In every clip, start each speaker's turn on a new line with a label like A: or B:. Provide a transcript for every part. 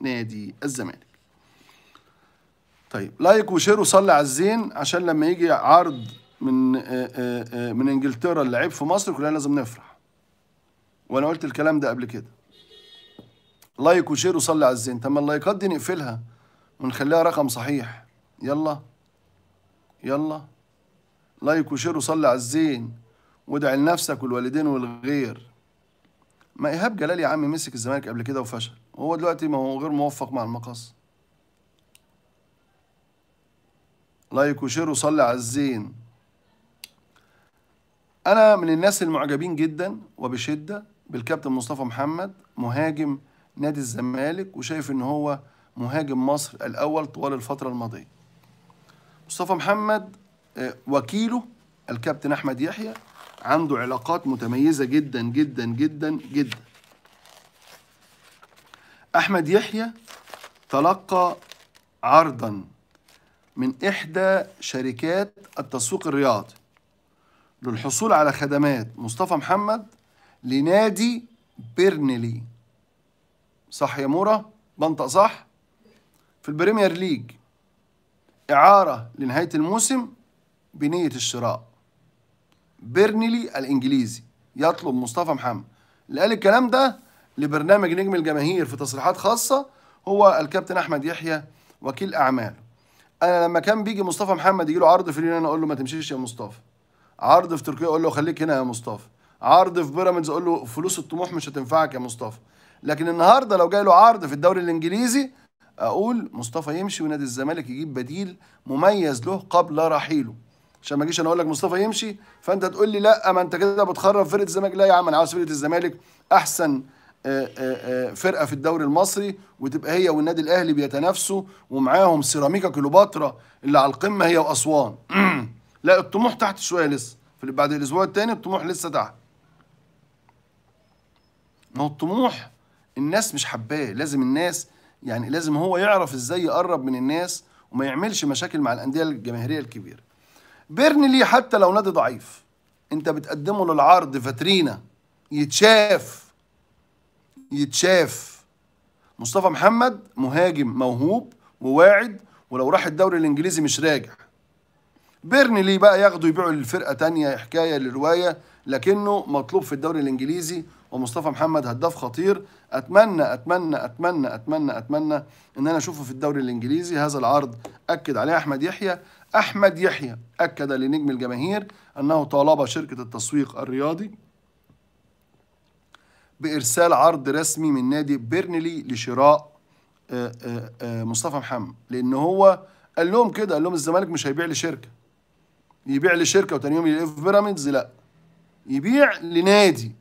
A: نادي الزمالك طيب لايك وشير وصلي على الزين عشان لما يجي عرض من آآ آه، آآ آه، آه، من انجلترا اللعيب في مصر كلنا لازم نفرح وانا قلت الكلام ده قبل كده لايك وشير وصلي على الزين طب ما اللايكات دي نقفلها ونخليها رقم صحيح يلا يلا لايك وشير وصلي على الزين وادعي لنفسك والوالدين والغير ما ايهاب جلال يا عم مسك الزمالك قبل كده وفشل هو دلوقتي ما هو غير موفق مع المقص لايك وشير وصلي على الزين انا من الناس المعجبين جدا وبشده بالكابتن مصطفى محمد مهاجم نادي الزمالك وشايف ان هو مهاجم مصر الاول طوال الفتره الماضيه مصطفى محمد آه، وكيله الكابتن احمد يحيى عنده علاقات متميزه جدا جدا جدا جدا أحمد يحيى تلقى عرضا من إحدى شركات التسويق الرياضي للحصول على خدمات مصطفى محمد لنادي بيرنلي صح يا مورا بنطق صح في البريمير ليج إعارة لنهاية الموسم بنية الشراء بيرنلي الإنجليزي يطلب مصطفى محمد اللي قال الكلام ده لبرنامج نجم الجماهير في تصريحات خاصة هو الكابتن أحمد يحيى وكيل أعمال أنا لما كان بيجي مصطفى محمد يجي له عرض في اليونان أقول له ما تمشيش يا مصطفى عرض في تركيا أقول له خليك هنا يا مصطفى عرض في بيراميدز أقول له فلوس الطموح مش هتنفعك يا مصطفى لكن النهارده لو جاي له عرض في الدوري الإنجليزي أقول مصطفى يمشي ونادي الزمالك يجيب بديل مميز له قبل رحيله عشان ما اجيش انا اقول لك مصطفى يمشي فانت تقول لي لا ما انت كده بتخرب فرقه الزمالك لا يا عم انا عاوز فرقه الزمالك احسن آه، آه، آه، فرقه في الدوري المصري وتبقى هي والنادي الاهلي بيتنافسوا ومعاهم سيراميكا كليوباترا اللي على القمه هي واسوان لا الطموح تحت شويه لسه في بعد الاسبوع الثاني الطموح لسه تحت ما هو الطموح الناس مش حباه لازم الناس يعني لازم هو يعرف ازاي يقرب من الناس وما يعملش مشاكل مع الانديه الجماهيريه الكبيره بيرنلي حتى لو نادي ضعيف انت بتقدمه للعرض فاترينا يتشاف يتشاف مصطفى محمد مهاجم موهوب وواعد ولو راح الدوري الانجليزي مش راجع بيرني ليه بقى ياخده يبيعه للفرقه تانية حكايه للروايه لكنه مطلوب في الدوري الانجليزي ومصطفى محمد هداف خطير اتمنى اتمنى اتمنى اتمنى اتمنى ان انا اشوفه في الدوري الانجليزي هذا العرض اكد عليه احمد يحيى احمد يحيى اكد لنجم الجماهير انه طالب شركه التسويق الرياضي بإرسال عرض رسمي من نادي بيرنلي لشراء آه، آه، آه، مصطفى محمد لأن هو قال لهم كده قال لهم الزمالك مش هيبيع لشركة يبيع لشركة وتاني يوم يلف بيراميدز لا يبيع لنادي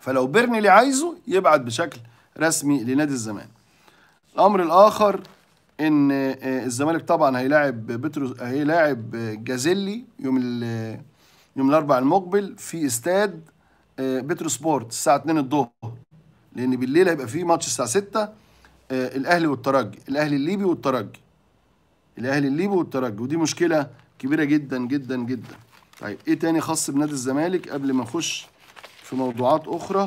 A: فلو بيرنلي عايزه يبعت بشكل رسمي لنادي الزمالك الأمر الآخر ان الزمالك طبعا هيلاعب بترو هيلاعب جازيلي يوم ال يوم الاربع المقبل في استاد آه، بترو سبورت الساعه 2 الظهر لان بالليل هيبقى في ماتش الساعه 6 آه، الاهلي والترجي الاهلي الليبي والترجي الاهلي الليبي والترجي ودي مشكله كبيره جدا جدا جدا طيب ايه تاني خاص بنادي الزمالك قبل ما أخش في موضوعات اخرى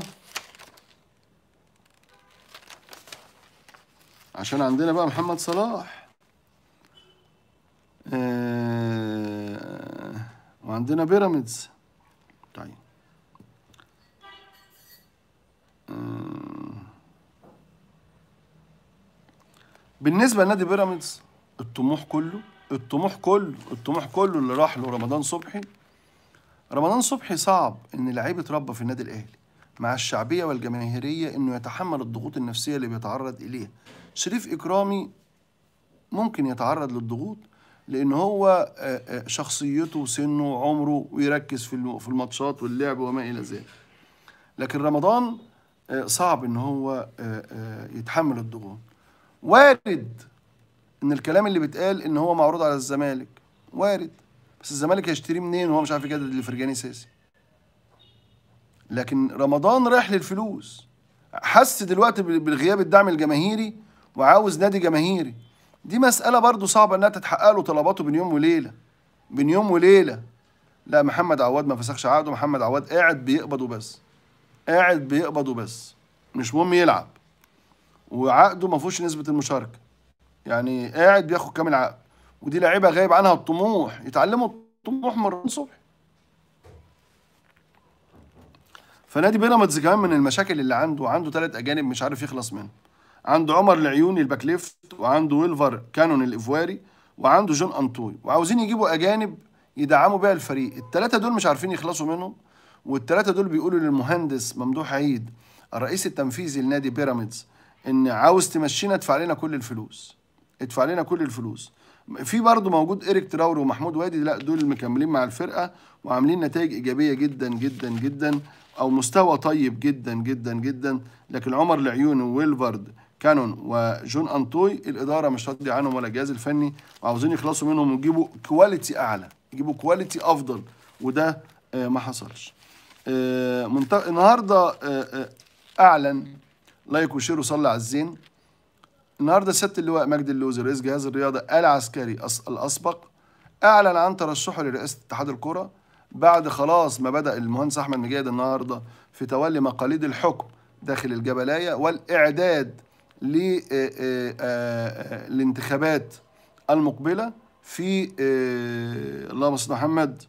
A: عشان عندنا بقى محمد صلاح آه وعندنا بيراميدز بالنسبه لنادي بيراميدز الطموح كله الطموح كله الطموح كله اللي راح له رمضان صبحي رمضان صبحي صعب ان لعيب اتربى في النادي الاهلي مع الشعبيه والجماهيريه انه يتحمل الضغوط النفسيه اللي بيتعرض اليها شريف اكرامي ممكن يتعرض للضغوط لان هو آه، آه، شخصيته وسنه وعمره ويركز في الماتشات واللعب وما الى ذلك لكن رمضان صعب ان هو آه، آه، يتحمل الضغوط وارد ان الكلام اللي بيتقال ان هو معروض على الزمالك وارد بس الزمالك هيشتريه منين وهو مش عارف يجدد لفرجاني ساسي لكن رمضان رايح للفلوس حس دلوقتي بالغياب الدعم الجماهيري وعاوز نادي جماهيري دي مسألة برضه صعبة إنها تتحقق له طلباته بين يوم وليلة بين يوم وليلة لا محمد عواد ما فسخش عقده محمد عواد قاعد بيقبض وبس قاعد بيقبض وبس مش مهم يلعب وعقده ما فيهوش نسبه المشاركه يعني قاعد بياخد كامل عقد ودي لعيبه غايب عنها الطموح يتعلموا الطموح من صبحي فنادي بيراميدز كمان من المشاكل اللي عنده عنده ثلاث اجانب مش عارف يخلص منهم عنده عمر العيوني الباك ليفت وعنده ويلفر كانون الايفواري وعنده جون انطوي وعاوزين يجيبوا اجانب يدعموا بيها الفريق الثلاثه دول مش عارفين يخلصوا منهم والثلاثه دول بيقولوا للمهندس ممدوح عيد الرئيس التنفيذي لنادي بيراميدز ان عاوز تمشينا ادفع لنا كل الفلوس ادفع لنا كل الفلوس في برضه موجود إيريك تراوري ومحمود وادي لا دول مكملين مع الفرقه وعاملين نتائج ايجابيه جدا جدا جدا او مستوى طيب جدا جدا جدا لكن عمر العيون وويلفارد كانون وجون انطوي الاداره مش راضيه عنهم ولا الجهاز الفني وعاوزين يخلصوا منهم ويجيبوا كواليتي اعلى يجيبوا كواليتي افضل وده آه، ما حصلش آه، منطقة النهارده آه، آه، اعلن لايك وشير وصلى على الزين النهارده سياده اللواء مجدي اللوزي رئيس جهاز الرياضه العسكري الاسبق اعلن عن ترشحه لرئاسه اتحاد الكره بعد خلاص ما بدا المهندس احمد مجاهد النهارده في تولي مقاليد الحكم داخل الجبلايه والاعداد للانتخابات المقبله في اللهم صل محمد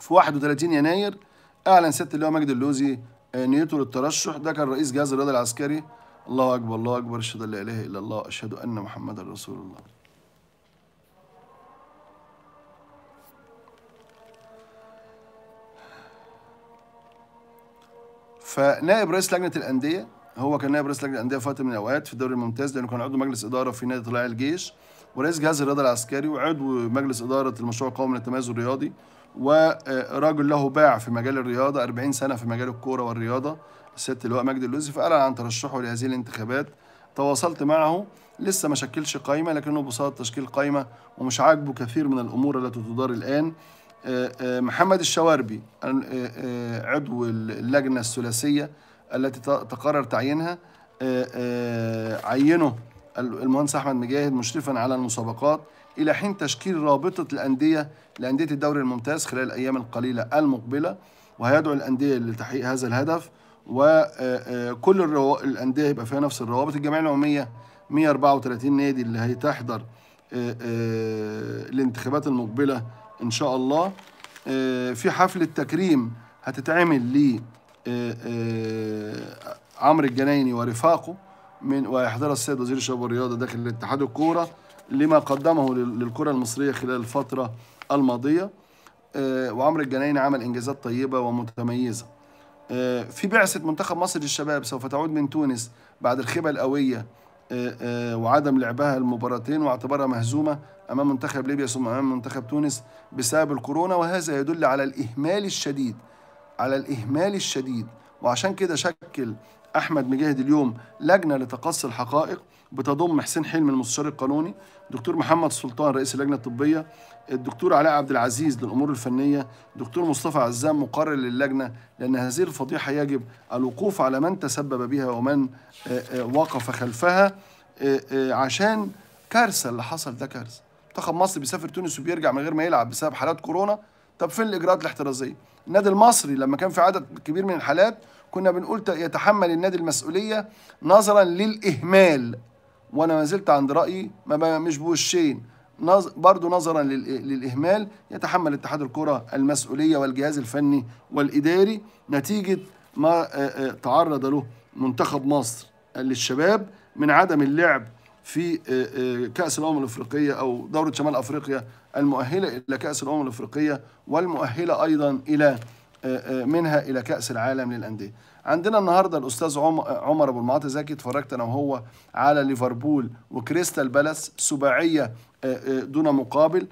A: في 31 يناير اعلن ست اللواء مجدي اللوزي آه، نيته للترشح ده كان رئيس جهاز الرياضه العسكري الله اكبر الله اكبر اشهد ان لا اله الا الله اشهد ان محمدا رسول الله فنائب رئيس لجنه الانديه هو كان نائب رئيس لجنه الانديه في وقت من الاوقات في الدوري الممتاز لانه كان عضو مجلس اداره في نادي طلائع الجيش ورئيس جهاز الرياضه العسكري وعضو مجلس اداره المشروع القومي للتميز الرياضي وراجل له باع في مجال الرياضة 40 سنة في مجال الكورة والرياضة الست اللواء مجدي اللوزي فقال عن ترشحه لهذه الانتخابات تواصلت معه لسه ما شكلش قائمة لكنه بصاد تشكيل قائمة ومش عاجبه كثير من الأمور التي تدار الآن آه، آه، محمد الشواربي آه، عضو اللجنة الثلاثية التي تقرر تعيينها عينه المهندس احمد مجاهد مشرفا على المسابقات الى حين تشكيل رابطه الانديه لانديه الدوري الممتاز خلال الايام القليله المقبله وهيدعو الانديه لتحقيق هذا الهدف وكل آه، آه، الرو... الانديه هيبقى فيها نفس الروابط الجمعيه العموميه 134 نادي اللي هيتحضر آه، الانتخابات المقبله ان شاء الله في حفله تكريم هتتعمل ل عمرو الجنايني ورفاقه من ويحضرها السيد وزير الشباب والرياضه داخل الاتحاد الكوره لما قدمه للكره المصريه خلال الفتره الماضيه آه، وعمرو الجناين عمل انجازات طيبه ومتميزه آه، في بعثه منتخب مصر للشباب سوف تعود من تونس بعد الخيبه القويه آه، وعدم لعبها المباراتين واعتبارها مهزومه امام منتخب ليبيا ثم امام منتخب تونس بسبب الكورونا وهذا يدل على الاهمال الشديد على الاهمال الشديد وعشان كده شكل احمد مجاهد اليوم لجنه لتقصي الحقائق بتضم حسين حلمي المستشار القانوني دكتور محمد سلطان رئيس اللجنه الطبيه الدكتور علاء عبد العزيز للامور الفنيه دكتور مصطفى عزام مقرر للجنه لان هذه الفضيحه يجب الوقوف على من تسبب بها ومن وقف خلفها عشان كارثه اللي حصل ده كارثه منتخب مصر بيسافر تونس وبيرجع من غير ما يلعب بسبب حالات كورونا طب فين الاجراءات الاحترازيه النادي المصري لما كان في عدد كبير من الحالات كنا بنقول يتحمل النادي المسؤوليه نظرا للاهمال وانا ما زلت عند رايي ما مش بوشين برضه نظرا للاهمال يتحمل اتحاد الكره المسؤوليه والجهاز الفني والاداري نتيجه ما آه، آه، تعرض له منتخب مصر للشباب من عدم اللعب في آه، آه، كأس الأمم الأفريقية أو دورة شمال أفريقيا المؤهلة إلى كأس الأمم الأفريقية والمؤهلة أيضا إلى آه، منها إلى كأس العالم للأندية عندنا النهارده الاستاذ عمر ابو المعاطي زكي اتفرجت انا وهو على ليفربول وكريستال بالاس سباعيه دون مقابل